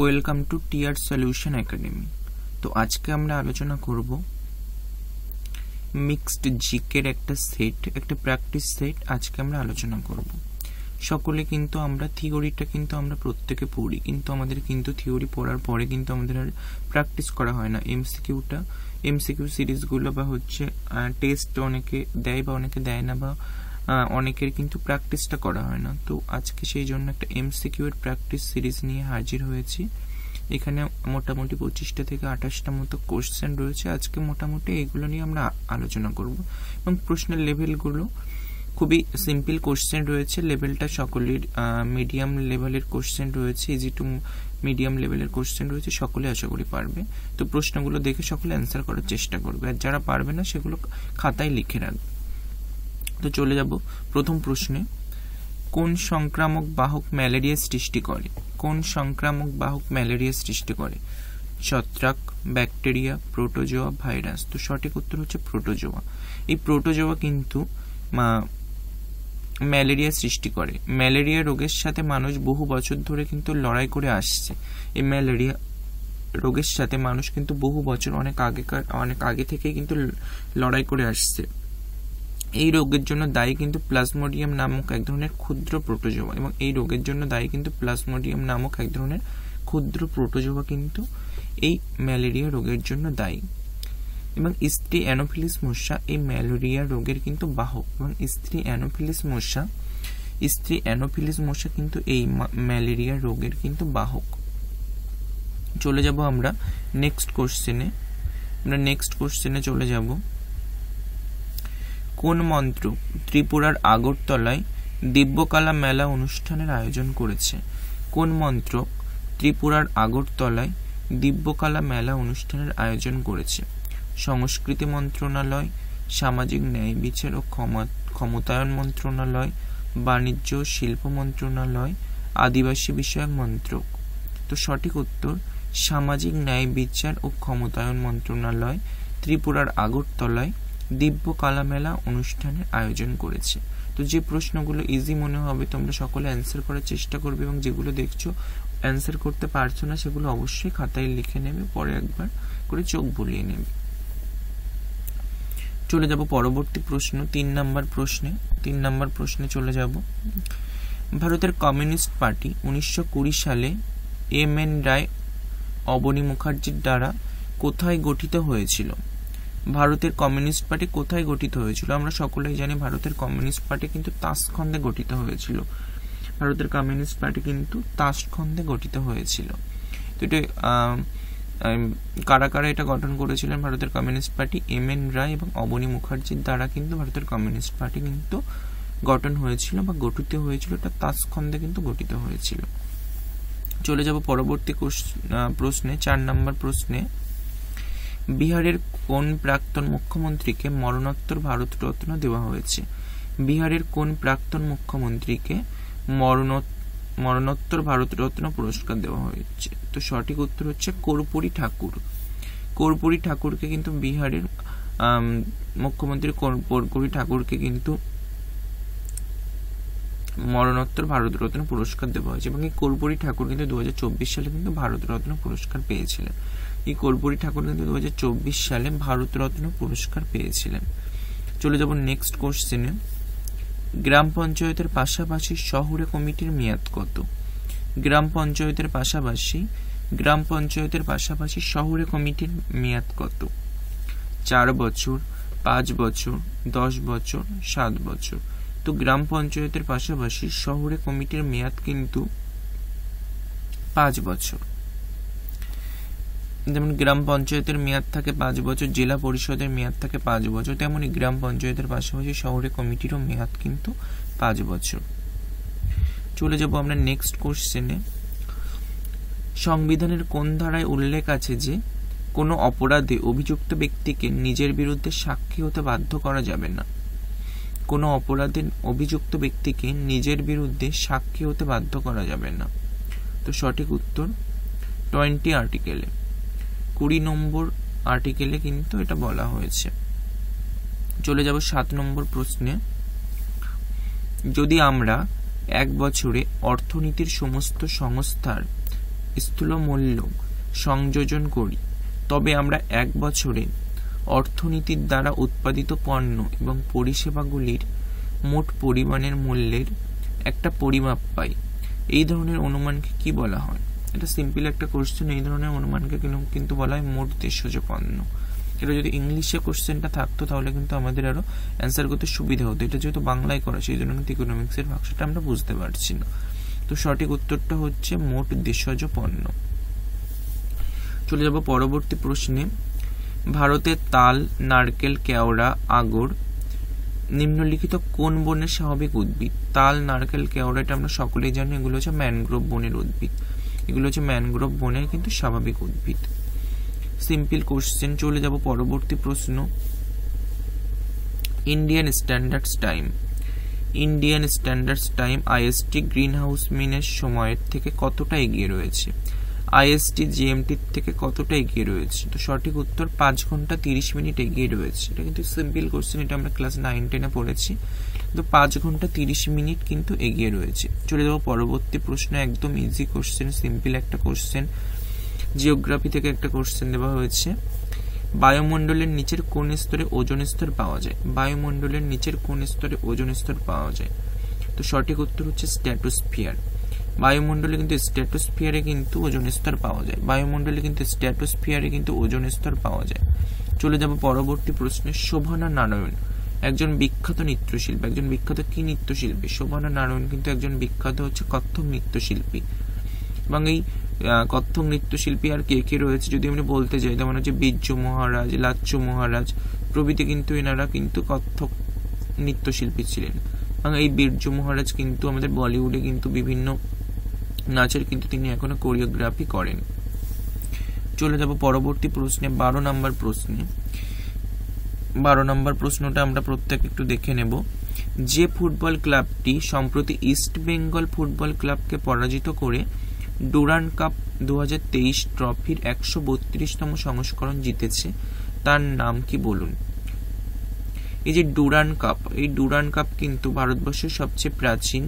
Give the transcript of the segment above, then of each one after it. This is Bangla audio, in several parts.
welcome to TR solution academy তো আজকে আমরা আলোচনা করব মিক্সড জিকের একটা সেট একটা প্র্যাকটিস সেট আজকে আমরা আলোচনা করব সকলে কিন্তু আমরা থিওরিটা কিন্তু আমরা প্রত্যেকে পড়ি কিন্তু আমাদের কিন্তু থিওরি পড়ার পরে কিন্তু আমাদের আর প্র্যাকটিস করা হয় না এমসিকিউটা এমসিকিউ সিরিজগুলো বা হচ্ছে টেস্ট অনেকে দেয় বা অনেকে দেয় না বা অনেকের কিন্তু প্র্যাকটিসটা করা হয় না তো আজকে সেই জন্য একটা এম সিকিউর প্র্যাকটিস সিরিজ নিয়ে হাজির হয়েছি এখানে মোটামুটি পঁচিশটা থেকে আঠাশটা মতো কোশ্চেন রয়েছে আজকে মোটামুটি এগুলো নিয়ে আমরা আলোচনা করব এবং প্রশ্নের লেভেলগুলো খুবই সিম্পল কোশ্চেন রয়েছে লেভেলটা সকলের মিডিয়াম লেভেলের কোশ্চেন রয়েছে ইজি টু মিডিয়াম লেভেলের কোশ্চেন রয়েছে সকলে আশা করি পারবে তো প্রশ্নগুলো দেখে সকলে অ্যান্সার করার চেষ্টা করবে আর যারা পারবে না সেগুলো খাতায় লিখে রাখবে তো চলে যাব প্রথম প্রশ্নে কোন সংক্রামক বাহক ম্যালেরিয়া সৃষ্টি করে কোন সংক্রামক বাহক ম্যালেরিয়া সৃষ্টি করে ছত্রাক ব্যাকটেরিয়া প্রোটোজোয়া ভাইরাস তো সঠিক উত্তর হচ্ছে প্রোটোজোয়া এই প্রোটোজোয়া কিন্তু ম্যালেরিয়া সৃষ্টি করে ম্যালেরিয়া রোগের সাথে মানুষ বহু বছর ধরে কিন্তু লড়াই করে আসছে এই ম্যালেরিয়া রোগের সাথে মানুষ কিন্তু বহু বছর অনেক আগেকার অনেক আগে থেকেই কিন্তু লড়াই করে আসছে এই রোগের জন্য দায়ী কিন্তু প্লাজমোডিয়াম নামক এক ধরনের ক্ষুদ্র প্রোটোজোয়া এবং এই রোগের জন্য দায়ী কিন্তু প্লাজমোডিয়াম নামক এক ধরনের ক্ষুদ্র প্রোটোজোয়া কিন্তু এই ম্যালেরিয়া রোগের জন্য দায়ী এবং স্ত্রী অ্যানোফিলিস মশা এই ম্যালেরিয়া রোগের কিন্তু বাহক এবং স্ত্রী অ্যানোফিলিস মশা স্ত্রী অ্যানোফিলিস মশা কিন্তু এই ম্যালেরিয়া রোগের কিন্তু বাহক চলে যাব আমরা নেক্সট কোশ্চেনে আমরা নেক্সট কোশ্চেনে চলে যাব কোন মন্ত্র ত্রিপুরার আগরতলায় দিব্যকলা মেলা অনুষ্ঠানের আয়োজন করেছে কোন মন্ত্র ত্রিপুরার আগরতলায় দিব্যকলা মেলা অনুষ্ঠানের আয়োজন করেছে সংস্কৃতি মন্ত্রণালয় সামাজিক ন্যায় বিচার ও ক্ষমতায়ন মন্ত্রণালয় বাণিজ্য শিল্প মন্ত্রণালয় আদিবাসী বিষয়ক মন্ত্রক তো সঠিক উত্তর সামাজিক ন্যায় বিচার ও ক্ষমতায়ন মন্ত্রণালয় ত্রিপুরার আগরতলায় দিব্য কালামেলা অনুষ্ঠানের আয়োজন করেছে তো যে প্রশ্নগুলো ইজি মনে হবে তোমরা সকলে অ্যান্সার করার চেষ্টা করবে এবং যেগুলো দেখছো অ্যান্সার করতে পারছো না সেগুলো অবশ্যই খাতায় লিখে নেবে পরে একবার করে চোখ বুলিয়ে নেবে চলে যাব পরবর্তী প্রশ্ন তিন নাম্বার প্রশ্নে তিন নাম্বার প্রশ্নে চলে যাব ভারতের কমিউনিস্ট পার্টি উনিশশো সালে এম এন রায় অবনী মুখার্জির দ্বারা কোথায় গঠিত হয়েছিল ভারতের কমিউনিস্ট পার্টি কোথায় গঠিত হয়েছিল আমরা সকলেই জানি ভারতের কমিউনিস্ট পার্টি কিন্তু তাসখন্দে গঠিত হয়েছিল ভারতের কমিউনিস্ট পার্টি কিন্তু তাসখন্দে গঠিত হয়েছিল তো এটা কারা কারা এটা গঠন করেছিলেন ভারতের communist party M N Roy এবং অবনী মুখার্জির দ্বারা কিন্তু ভারতের কমিউনিস্ট পার্টি কিন্তু গঠন হয়েছিল বা গঠিত হয়েছিল এটা তাসখন্দে কিন্তু গঠিত হয়েছিল চলে যাব পরবর্তী প্রশ্নে চার নম্বর প্রশ্নে বিহারের কোন প্রাক্তন মুখ্যমন্ত্রীকে মরণোত্তর ভারতরত্ন দেওয়া হয়েছে বিহারের কোন প্রাক্তন মুখ্যমন্ত্রীকে মরণোত্তর ভারতরত্ন পুরস্কার দেওয়া হয়েছে তো সঠিক উত্তর হচ্ছে কর্পূরী ঠাকুর কর্পূরী ঠাকুরকে কিন্তু বিহারের মুখ্যমন্ত্রী কর্পূরী ঠাকুরকে কিন্তু মরণোত্তর ভারতরত্ন পুরস্কার দেওয়া হয়েছে এবং এই কর্পূরী ঠাকুর কিন্তু দু সালে কিন্তু ভারতরত্ন পুরস্কার পেয়েছিলেন এই কর্পূরী ঠাকুর কিন্তু দু সালে ভারতরত্ন পুরস্কার পেয়েছিলেন চলে যাব নেক্সট কোশ্চেনে গ্রাম পঞ্চায়েতের পাশাপাশি শহরে কমিটির মেয়াদ কত গ্রাম পঞ্চায়েতের পাশাপাশি গ্রাম পঞ্চায়েতের পাশাপাশি শহরে কমিটির মেয়াদ কত চার বছর পাঁচ বছর দশ বছর সাত বছর তো গ্রাম পঞ্চায়েতের পাশাপাশি শহরে কমিটির মেয়াদ কিন্তু পাঁচ বছর যেমন গ্রাম পঞ্চায়েতের মেয়াদ থাকে পাঁচ বছর জেলা পরিষদের মেয়াদ থাকে পাঁচ বছর তেমনই গ্রাম পঞ্চায়েতের পাশাপাশি শহরে কমিটিরও মেয়াদ কিন্তু পাঁচ বছর চলে যাব আমরা নেক্সট কোশ্চেনে সংবিধানের কোন ধারায় উল্লেখ আছে যে কোনো অপরাধে অভিযুক্ত ব্যক্তিকে নিজের বিরুদ্ধে সাক্ষী হতে বাধ্য করা যাবে না কোনো অপরাধে অভিযুক্ত ব্যক্তিকে নিজের বিরুদ্ধে সাক্ষী হতে বাধ্য করা যাবে না তো সঠিক উত্তর টোয়েন্টি আর্টিকেলে কুড়ি নম্বর আর্টিকেলে কিন্তু এটা বলা হয়েছে চলে যাব সাত নম্বর প্রশ্নে যদি আমরা এক বছরে অর্থনীতির সমস্ত সংস্থার স্থূল মূল্য সংযোজন করি তবে আমরা এক বছরে অর্থনীতির দ্বারা উৎপাদিত পণ্য এবং পরিষেবাগুলির মোট পরিমাণের মূল্যের একটা পরিমাপ পাই এই ধরনের অনুমানকে কি বলা হয় এটা সিম্পল একটা কোশ্চেন এই ধরনের অনুমানকে কিন্তু বলা হয় মোট দেশজ পণ্য এটা যদি ইংলিশে কোশ্চেনটা থাকতো তাহলে কিন্তু আমাদের আরো অ্যান্সার করতে সুবিধা হতো এটা যেহেতু বাংলায় করা সেই জন্য কিন্তু ইকোনমিক্সের ভাষাটা আমরা বুঝতে পারছি না তো সঠিক উত্তরটা হচ্ছে মোট দেশজ পণ্য চলে যাব পরবর্তী প্রশ্নে ভারতের তাল নারকেল কেওড়া আগর নিম্নলিখিত কোন বনের স্বাভাবিক উদ্ভিদ তাল নারকেল কেওড়া এটা আমরা সকলেই জানি এগুলো হচ্ছে ম্যানগ্রোভ বনের উদ্ভিদ এগুলো হচ্ছে ম্যানগ্রোভ বনের কিন্তু স্বাভাবিক উদ্ভিদ সিম্পল কোশ্চেন চলে যাব পরবর্তী প্রশ্ন Indian standards time Indian standards time IST green house মিনের সময়ের থেকে কতটা এগিয়ে রয়েছে আইএসটি জিএমটির থেকে কতটা এগিয়ে রয়েছে তো সঠিক উত্তর পাঁচ ঘন্টা তিরিশ মিনিট এগিয়ে রয়েছে এটা কিন্তু সিম্পল কোশ্চেন এটা আমরা ক্লাস নাইন টেনে পড়েছি তো পাঁচ ঘন্টা তিরিশ মিনিট কিন্তু এগিয়ে রয়েছে চলে যাবো পরবর্তী প্রশ্ন একদম ইজি কোশ্চেন সিম্পল একটা কোশ্চেন জিওগ্রাফি থেকে একটা কোশ্চেন দেওয়া হয়েছে বায়ুমণ্ডলের নিচের কোন স্তরে ওজন স্তর পাওয়া যায় বায়ুমণ্ডলের নিচের কোন স্তরে ওজন স্তর পাওয়া যায় তো সঠিক উত্তর হচ্ছে স্ট্যাটোস্ফিয়ার বায়ুমণ্ডলে কিন্তু স্ট্যাটোস্ফিয়ারে কিন্তু ওজন স্তর পাওয়া যায় বায়ুমণ্ডলে কিন্তু স্ট্যাটোস্ফিয়ারে কিন্তু ওজন স্তর পাওয়া যায় চলে যাব পরবর্তী প্রশ্নে শোভনা নারায়ণ একজন বিখ্যাত নৃত্যশিল্পী একজন বিখ্যাত কি নৃত্যশিল্পী শোভনা নারায়ণ কিন্তু একজন বিখ্যাত হচ্ছে কত্থক নৃত্যশিল্পী এবং এই কত্থক নৃত্যশিল্পী আর কে কে রয়েছে যদি আমি বলতে যাই তেমন হচ্ছে বীর্য মহারাজ লাচ্য মহারাজ প্রভৃতি কিন্তু এনারা কিন্তু কত্থক নৃত্যশিল্পী ছিলেন এবং এই বীর্য মহারাজ কিন্তু আমাদের বলিউডে কিন্তু বিভিন্ন নাচের কিন্তু তিনি এখনো কোরিওগ্রাফি করেন চলে যাব পরবর্তী প্রশ্নে বারো নম্বর প্রশ্নে বারো নম্বর প্রশ্নটা আমরা প্রত্যেক একটু দেখে নেব যে ফুটবল ক্লাবটি সম্প্রতি ইস্ট বেঙ্গল ফুটবল ক্লাবকে পরাজিত করে ডুরান কাপ দু ট্রফির একশো বত্রিশতম সংস্করণ জিতেছে তার নাম কি বলুন এই যে ডুরান কাপ এই ডুরান কাপ কিন্তু ভারতবর্ষের সবচেয়ে প্রাচীন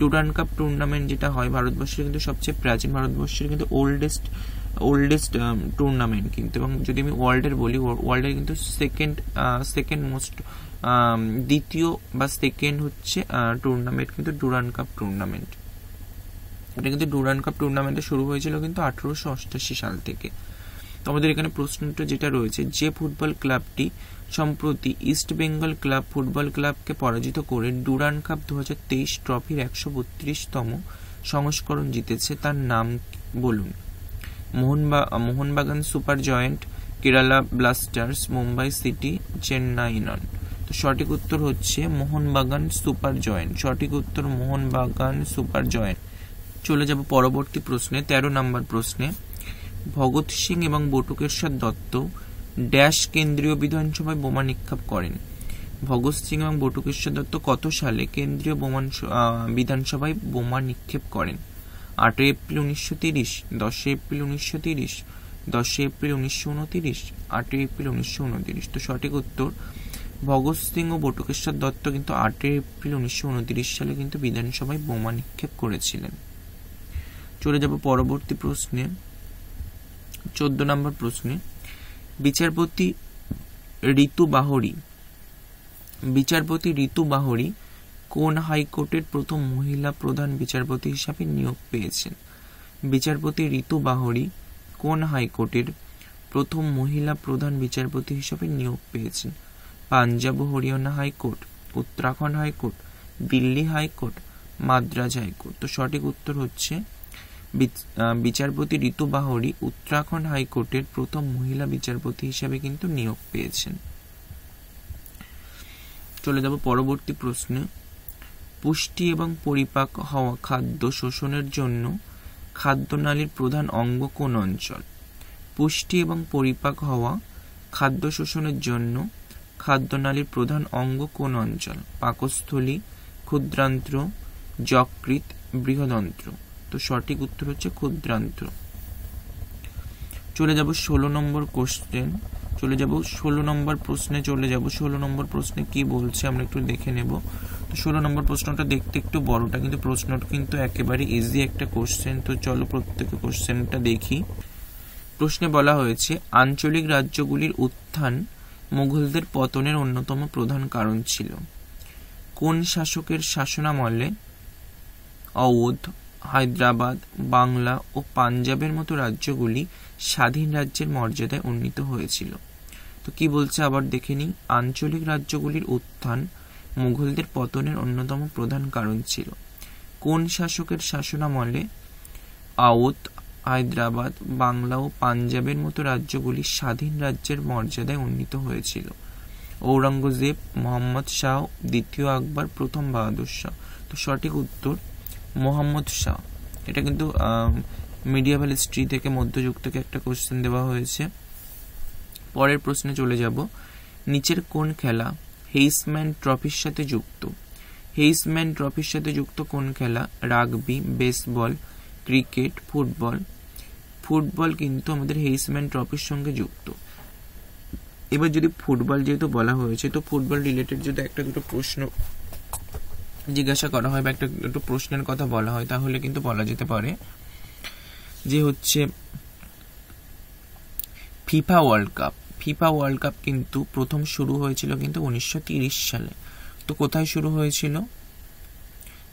ডুরান কাপ টুর্নামেন্ট যেটা হয় ভারতবর্ষের কিন্তু সবচেয়ে প্রাচীন ভারতবর্ষের কিন্তু ওল্ডেস্ট ওল্ডেস্ট টুর্নামেন্ট কিন্তু এবং যদি আমি ওয়ার্ল্ডের বলি ওয়ার্ল্ডের কিন্তু সেকেন্ড সেকেন্ড মোস্ট দ্বিতীয় বা সেকেন্ড হচ্ছে টুর্নামেন্ট uh, কিন্তু ডুরান কাপ টুর্নামেন্ট এটা কিন্তু ডুরান কাপ টুর্নামেন্টে শুরু হয়েছিল কিন্তু আঠারোশো অষ্টাশি সাল থেকে তো আমাদের এখানে প্রশ্নটা যেটা রয়েছে যে ফুটবল ক্লাবটি সম্প্রতি ইস্ট বেঙ্গল ক্লাব ফুটবল ক্লাবকে পরাজিত করে ডুরান কাপ দু তেইশ ট্রফির একশো বত্রিশতম সংস্করণ জিতেছে তার নাম বলুন মোহনবা Mohun Bagan super giant Kerala blasters Mumbai city Chennai নন তো সঠিক উত্তর হচ্ছে মোহনবাগান সুপার জয়েন্ট সঠিক উত্তর মোহনবাগান সুপার জয়েন্ট চলে যাব পরবর্তী প্রশ্নে তেরো নম্বর প্রশ্নে ভগৎ সিং এবং বটুকেশ্বর দত্ত ড্যাশ কেন্দ্রীয় বিধানসভায় বোমা নিক্ষেপ করেন ভগৎ সিং এবং বটুকেশ্বর দত্ত কত সালে কেন্দ্রীয় বোমান বিধানসভায় বোমা নিক্ষেপ করেন আটই এপ্রিল উনিশশো তিরিশ দশই এপ্রিল উনিশশো তিরিশ দশই এপ্রিল উনিশশো উনতিরিশ আটই এপ্রিল উনিশশো উনতিরিশ তো সঠিক উত্তর ভগৎ সিং ও বটুকেশ্বর দত্ত কিন্তু আটই এপ্রিল উনিশশো উনতিরিশ সালে কিন্তু বিধানসভায় বোমা নিক্ষেপ করেছিলেন চলে যাব পরবর্তী প্রশ্নে চোদ্দ নম্বর প্রশ্নে বিচারপতি ঋতু বাহরি বিচারপতি ঋতু বাহরি কোন হাইকোর্টের প্রথম মহিলা প্রধান বিচারপতি হিসাবে নিয়োগ পেয়েছেন বিচারপতি ঋতু বাহরি কোন হাইকোর্টের প্রথম মহিলা প্রধান বিচারপতি হিসাবে নিয়োগ পেয়েছেন পাঞ্জাব ও Haryana high court Uttarakhand high court Delhi high court Madras high court তো সঠিক উত্তর হচ্ছে বিচারপতি ঋতু বাহরি উত্তরাখণ্ড হাইকোর্টের প্রথম মহিলা বিচারপতি হিসেবে কিন্তু নিয়োগ পেয়েছেন চলে যাব পরবর্তী প্রশ্নে পুষ্টি এবং পরিপাক হওয়া খাদ্য শোষণের জন্য খাদ্যনালীর প্রধান অঙ্গ কোন অঞ্চল পুষ্টি এবং পরিপাক হওয়া খাদ্য শোষণের জন্য খাদ্যনালীর প্রধান অঙ্গ কোন অঞ্চল পাকস্থলী ক্ষুদ্রান্ত্র যকৃত বৃহদন্ত্র তো সঠিক উত্তর হচ্ছে ক্ষুদ্রান্ত চলে যাব ষোলো নম্বর কোশ্চেন চলে যাব ষোলো নম্বর প্রশ্নে চলে যাব ষোলো নম্বর প্রশ্নে কি বলছে আমরা একটু দেখে নেব তো ষোলো নম্বর প্রশ্নটা দেখতে একটু বড়টা কিন্তু প্রশ্নটা কিন্তু একেবারে ইজি একটা কোশ্চেন তো চলো প্রত্যেক কোশ্চেনটা দেখি প্রশ্নে বলা হয়েছে আঞ্চলিক রাজ্যগুলির উত্থান মুঘলদের পতনের অন্যতম প্রধান কারণ ছিল কোন শাসকের শাসনামলে অওধ হায়দ্রাবাদ বাংলা ও পাঞ্জাবের মতো রাজ্যগুলি স্বাধীন রাজ্যের মর্যাদায় উন্নীত হয়েছিল তো কি বলছে আবার দেখে নিই আঞ্চলিক রাজ্যগুলির উত্থান মুঘলদের পতনের অন্যতম প্রধান কারণ ছিল কোন শাসকের শাসনামলে আওত হায়দ্রাবাদ বাংলা ও পাঞ্জাবের মতো রাজ্যগুলি স্বাধীন রাজ্যের মর্যাদায় উন্নীত হয়েছিল ঔরঙ্গজেব মোহাম্মদ শাহ দ্বিতীয় আকবর প্রথম বাহাদুর শাহ তো সঠিক উত্তর মোহাম্মদ শাহ এটা কিন্তু ভ্যালি স্ট্রি থেকে মধ্যযুগ থেকে একটা কোশ্চেন দেওয়া হয়েছে পরের প্রশ্নে চলে যাব নিচের কোন খেলা হেইসম্যান ট্রফির সাথে যুক্ত হেইসম্যান ট্রফির সাথে যুক্ত কোন খেলা rugby baseball cricket football football কিন্তু আমাদের হেইসম্যান ট্রফির সঙ্গে যুক্ত এবার যদি ফুটবল যেহেতু বলা হয়েছে তো ফুটবল রিলেটেড যদি একটা দুটো প্রশ্ন জিজ্ঞাসা করা হয় বা একটা একটু প্রশ্নের কথা বলা হয় তাহলে কিন্তু বলা যেতে পারে যে হচ্ছে FIFA world cup FIFA world cup কিন্তু প্রথম শুরু হয়েছিল কিন্তু উনিশশো সালে তো কোথায় শুরু হয়েছিল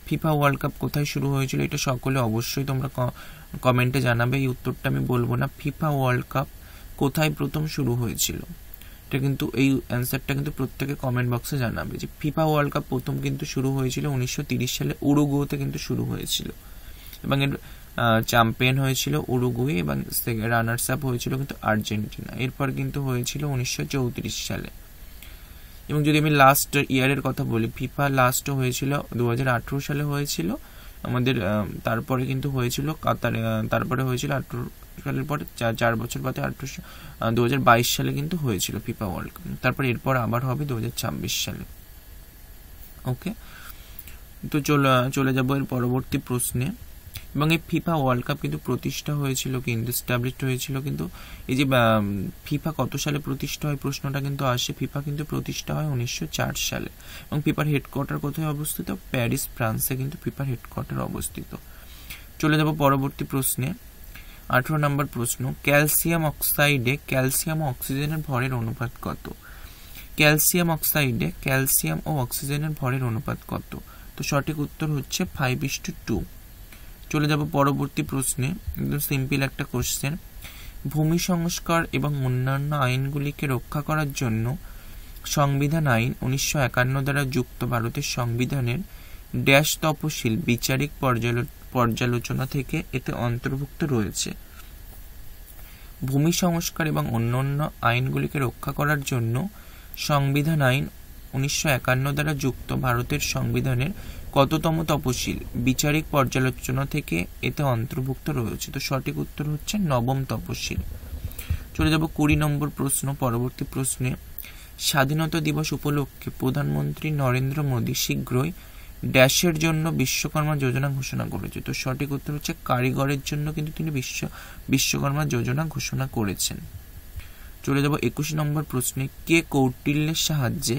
ফিফা ওয়ার্ল্ড কাপ কোথায় শুরু হয়েছিল এটা সকলে অবশ্যই তোমরা কমেন্টে জানাবে এই উত্তরটা আমি বলবো না ফিফা ওয়ার্ল্ড কাপ কোথায় প্রথম শুরু হয়েছিল এটা কিন্তু এই অ্যান্সারটা কিন্তু প্রত্যেকে কমেন্ট বক্সে জানাবে যে ফিফা ওয়ার্ল্ড কাপ প্রথম কিন্তু শুরু হয়েছিল উনিশশো সালে উরুগুয়েতে কিন্তু শুরু হয়েছিল এবং এর চ্যাম্পিয়ন হয়েছিল উরুগুয়ে এবং রানার্স আপ হয়েছিল কিন্তু আর্জেন্টিনা এরপর কিন্তু হয়েছিল উনিশশো সালে এবং যদি আমি লাস্ট ইয়ারের কথা বলি ফিফা লাস্টও হয়েছিল দু সালে হয়েছিল আমাদের তারপরে কিন্তু হয়েছিল কাতারে তারপরে হয়েছিল আঠেরো সালের পরে চার বছর বাদে আঠারোশো দু হাজার বাইশ সালে কিন্তু হয়েছিল ফিফা ওয়ার্ল্ড কাপ তারপর এরপর আবার হবে দু হাজার ছাব্বিশ সালে ওকে তো চলে চলে যাবো এর পরবর্তী প্রশ্নে এবং এই ফিফা ওয়ার্ল্ড কাপ কিন্তু প্রতিষ্ঠা হয়েছিল কিন্তু স্টাবলিশড হয়েছিল কিন্তু এই যে ফিফা কত সালে প্রতিষ্ঠা হয় প্রশ্নটা কিন্তু আসে ফিফা কিন্তু প্রতিষ্ঠা হয় উনিশশো চার সালে এবং ফিফার হেডকোয়ার্টার কোথায় অবস্থিত প্যারিস ফ্রান্সে কিন্তু ফিফার হেডকোয়ার্টার অবস্থিত চলে যাব পরবর্তী প্রশ্নে আঠেরো নম্বর প্রশ্ন ক্যালসিয়াম অক্সাইডে ক্যালসিয়াম ও অক্সিজেনের ভরের অনুপাত কত ক্যালসিয়াম অক্সাইডে ক্যালসিয়াম ও অক্সিজেনের ভরের অনুপাত কত তো সঠিক উত্তর হচ্ছে ফাইভ ইস টু টু চলে যাব পরবর্তী প্রশ্নে একদম সিম্পল একটা কোশ্চেন ভূমি সংস্কার এবং অন্যান্য আইনগুলিকে রক্ষা করার জন্য সংবিধান আইন উনিশশো একান্ন দ্বারা যুক্ত ভারতের সংবিধানের ড্যাশ তপশিল বিচারিক পর্যালোচনা পর্যালোচনা থেকে এতে অন্তর্ভুক্ত রয়েছে ভূমি সংস্কার এবং অন্যান্য আইনগুলিকে রক্ষা করার জন্য সংবিধান আইন উনিশশো একান্ন দ্বারা যুক্ত ভারতের সংবিধানের কততম তপশিল বিচারিক পর্যালোচনা থেকে এতে অন্তর্ভুক্ত রয়েছে তো সঠিক উত্তর হচ্ছে নবম তপশিল চলে যাব কুড়ি নম্বর প্রশ্ন পরবর্তী প্রশ্নে স্বাধীনতা দিবস উপলক্ষে প্রধানমন্ত্রী নরেন্দ্র মোদী শীঘ্রই ড্যাশের জন্য বিশ্বকর্মা যোজনা ঘোষণা করেছে তো সঠিক উত্তর হচ্ছে কারিগরের জন্য কিন্তু তিনি বিশ্ব বিশ্বকর্মা যোজনা ঘোষণা করেছেন চলে যাব একুশ নম্বর প্রশ্নে কে কৌটিল্যের সাহায্যে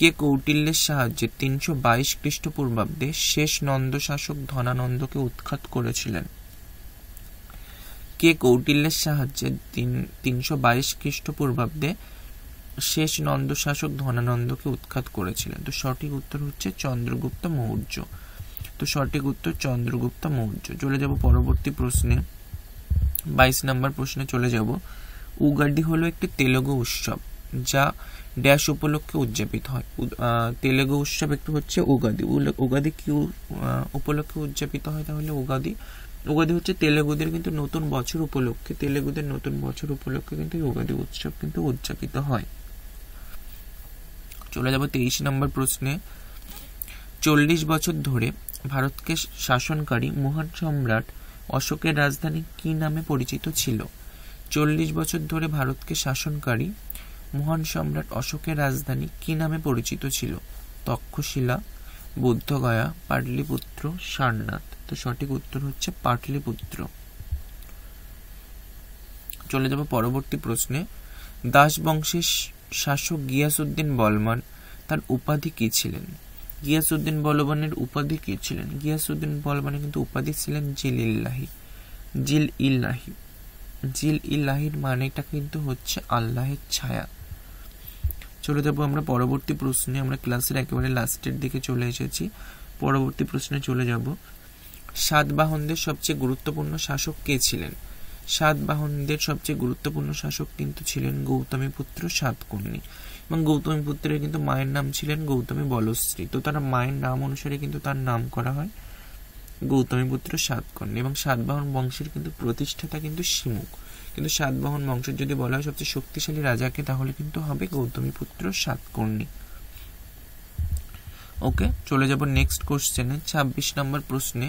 কে কৌটিল্যের সাহায্যে তিনশো বাইশ খ্রিস্টপূর্বাব্দে শেষ নন্দ শাসক ধনানন্দকে উৎখাত করেছিলেন কে কৌটিল্যের সাহায্যে তিন তিনশো বাইশ খ্রিস্টপূর্বাব্দে শেষ নন্দ শাসক ধনানন্দকে উৎখাত করেছিলেন তো সঠিক উত্তর হচ্ছে চন্দ্রগুপ্ত মৌর্য তো সঠিক উত্তর চন্দ্রগুপ্ত মৌর্য চলে যাব পরবর্তী প্রশ্নে বাইশ নম্বর প্রশ্নে চলে যাব উগাডি হলো একটি তেলেগু উৎসব যা ড্যাশ উপলক্ষে উদযাপিত হয় তেলেগু উৎসব একটু হচ্ছে উগাদি উগাদি কি উপলক্ষে উদযাপিত হয় তাহলে উগাদি উগাদি হচ্ছে তেলেগুদের কিন্তু নতুন বছর উপলক্ষে তেলেগুদের নতুন বছর উপলক্ষে কিন্তু উগাদি উৎসব কিন্তু উদযাপিত হয় চলে যাব তেইশ নম্বর প্রশ্নে চল্লিশ বছর ধরে ভারতকে শাসনকারী মহান সম্রাট অশোকের রাজধানী কি নামে পরিচিত ছিল চল্লিশ বছর ধরে ভারতকে শাসনকারী মহান সম্রাট অশোকের রাজধানী কি নামে পরিচিত ছিল তক্ষশিলা বুদ্ধগয়া পাটলিপুত্র সারনাথ তো সঠিক উত্তর হচ্ছে পাটলিপুত্র চলে যাব পরবর্তী প্রশ্নে দাস বংশের শাসক গিয়াসউদ্দিন বলমান তার উপাধি কী ছিলেন গিয়াসউদ্দিন বলবানের উপাধি কী ছিলেন গিয়াসউদ্দিন বলবানের কিন্তু উপাধি ছিলেন জিল ইল্লাহি জিল ইল্লাহি জিল ইল্লাহির মানেটা কিন্তু হচ্ছে আল্লাহের ছায়া চলে যাবো আমরা পরবর্তী প্রশ্নে আমরা ক্লাসের একেবারে লাস্টের দিকে চলে এসেছি পরবর্তী প্রশ্নে চলে যাব সাতবাহনদের সবচেয়ে গুরুত্বপূর্ণ শাসক কে ছিলেন সাতবাহনদের সবচেয়ে গুরুত্বপূর্ণ শাসক কিন্তু ছিলেন গৌতমী পুত্র সাতকর্ণী এবং গৌতমী পুত্রের কিন্তু মায়ের নাম ছিলেন গৌতমী বলশ্রী তো তারা মায়ের নাম অনুসারে কিন্তু তার নাম করা হয় গৌতমী পুত্র সাতকর্ণী এবং সাতবাহন বংশের কিন্তু প্রতিষ্ঠাতা কিন্তু শিমুক কিন্তু সাতবাহন বংশের যদি বলা হয় সবচেয়ে শক্তিশালী রাজাকে তাহলে কিন্তু হবে গৌতমী পুত্র সাতকর্ণী ওকে চলে যাব নেক্সট কোশ্চেনে ছাব্বিশ নম্বর প্রশ্নে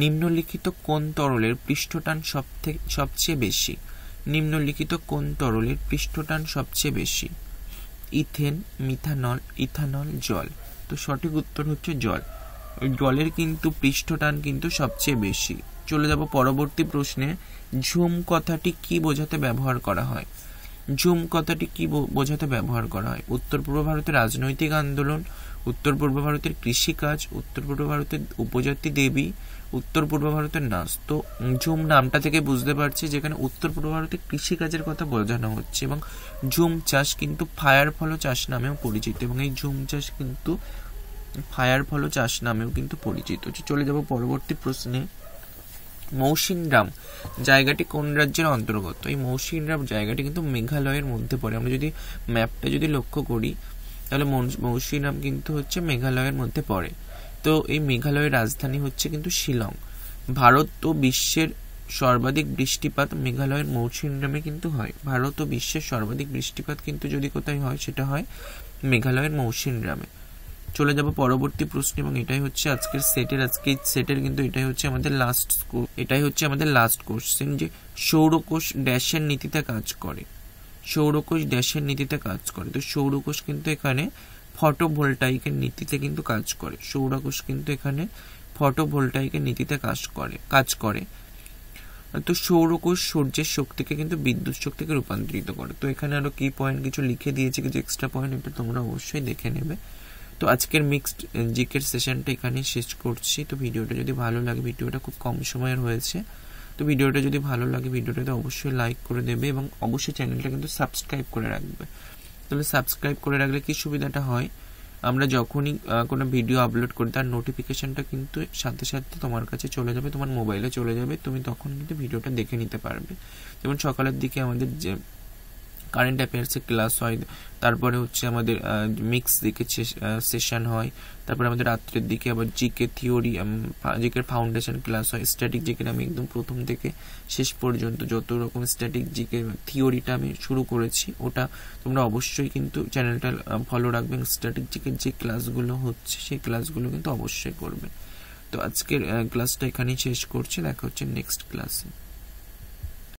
নিম্নলিখিত কোন তরলের পৃষ্ঠটান সবচেয়ে বেশি নিম্নলিখিত কোন তরলের পৃষ্ঠটান সবচেয়ে বেশি ইথেন মিথানল ইথানল জল তো সঠিক উত্তর হচ্ছে জল জলের কিন্তু পৃষ্ঠটান কিন্তু সবচেয়ে বেশি চলে যাব পরবর্তী প্রশ্নে ঝুম কথাটি কি বোঝাতে ব্যবহার করা হয় ঝুম কথাটি কি বোঝাতে ব্যবহার করা হয় উত্তর পূর্ব ভারতের রাজনৈতিক আন্দোলন উত্তর পূর্ব ভারতের কৃষিকাজ উত্তর পূর্ব ভারতের উপজাতি দেবী উত্তর পূর্ব ভারতের নাচ তো ঝুম নামটা থেকে বুঝতে পারছি যেখানে উত্তর পূর্ব ভারতে কৃষিকাজের কথা বোঝানো হচ্ছে এবং ঝুম চাষ কিন্তু ফায়ার ফলো চাষ নামেও পরিচিত এবং এই ঝুম চাষ কিন্তু ফায়ার ফলো চাষ নামেও কিন্তু পরিচিত চলে যাব পরবর্তী প্রশ্নে মৌসিনরাম জায়গাটি কোন রাজ্যের অন্তর্গত এই মৌসিনরাম জায়গাটি কিন্তু মেঘালয়ের মধ্যে পড়ে আমরা যদি ম্যাপটা যদি লক্ষ্য করি তাহলে মৌসিনরাম কিন্তু হচ্ছে মেঘালয়ের মধ্যে পড়ে তো এই মেঘালয়ের রাজধানী হচ্ছে কিন্তু শিলং ভারত ও বিশ্বের সর্বাধিক বৃষ্টিপাত মেঘালয়ের মৌসুমী কিন্তু হয় ভারত ও বিশ্বের সর্বাধিক বৃষ্টিপাত কিন্তু যদি কোথায় হয় সেটা হয় মেঘালয়ের গ্রামে চলে যাব পরবর্তী প্রশ্ন এবং এটাই হচ্ছে আজকের সেটের আজকে সেটের কিন্তু এটাই হচ্ছে আমাদের লাস্ট এটাই হচ্ছে আমাদের লাস্ট কোশ্চেন যে সৌরকোষ ড্যাশের নীতিতে কাজ করে সৌরকোষ ড্যাশের নীতিতে কাজ করে তো সৌরকোষ কিন্তু এখানে ফটোভোল্টাইকের নীতিতে কিন্তু কাজ করে সৌরকোষ কিন্তু এখানে ফটোভোল্টাইকের নীতিতে কাজ করে কাজ করে তো সৌরকোষ সূর্যের শক্তিকে কিন্তু বিদ্যুৎ শক্তিকে রূপান্তরিত করে তো এখানে আরও কি পয়েন্ট কিছু লিখে দিয়েছে কিছু এক্সট্রা পয়েন্ট এটা তোমরা অবশ্যই দেখে নেবে তো আজকের মিক্সড জিকের সেশনটা এখানেই শেষ করছি তো ভিডিওটা যদি ভালো লাগে ভিডিওটা খুব কম সময়ের হয়েছে তো ভিডিওটা যদি ভালো লাগে ভিডিওটাতে অবশ্যই লাইক করে দেবে এবং অবশ্যই চ্যানেলটা কিন্তু সাবস্ক্রাইব করে রাখবে তাহলে সাবস্ক্রাইব করে রাখলে কি সুবিধাটা হয় আমরা যখনই কোনো ভিডিও আপলোড করি তার নোটিফিকেশানটা কিন্তু সাথে সাথে তোমার কাছে চলে যাবে তোমার মোবাইলে চলে যাবে তুমি তখন কিন্তু ভিডিওটা দেখে নিতে পারবে যেমন সকালের দিকে আমাদের যে কারেন্ট অ্যাফেয়ার্সে ক্লাস হয় তারপরে হচ্ছে আমাদের মিক্স দিকে সেশন হয় তারপরে আমাদের রাত্রের দিকে আবার জিকে থিওরি জিকের ফাউন্ডেশন ক্লাস হয় স্ট্যাটিক জিকে আমি একদম প্রথম থেকে শেষ পর্যন্ত যত রকম স্ট্যাটিক জিকে থিওরিটা আমি শুরু করেছি ওটা তোমরা অবশ্যই কিন্তু চ্যানেলটা ফলো রাখবে স্ট্যাটিক জিকের যে ক্লাসগুলো হচ্ছে সেই ক্লাসগুলো কিন্তু অবশ্যই করবে তো আজকের ক্লাসটা এখানেই শেষ করছি দেখা হচ্ছে নেক্সট ক্লাসে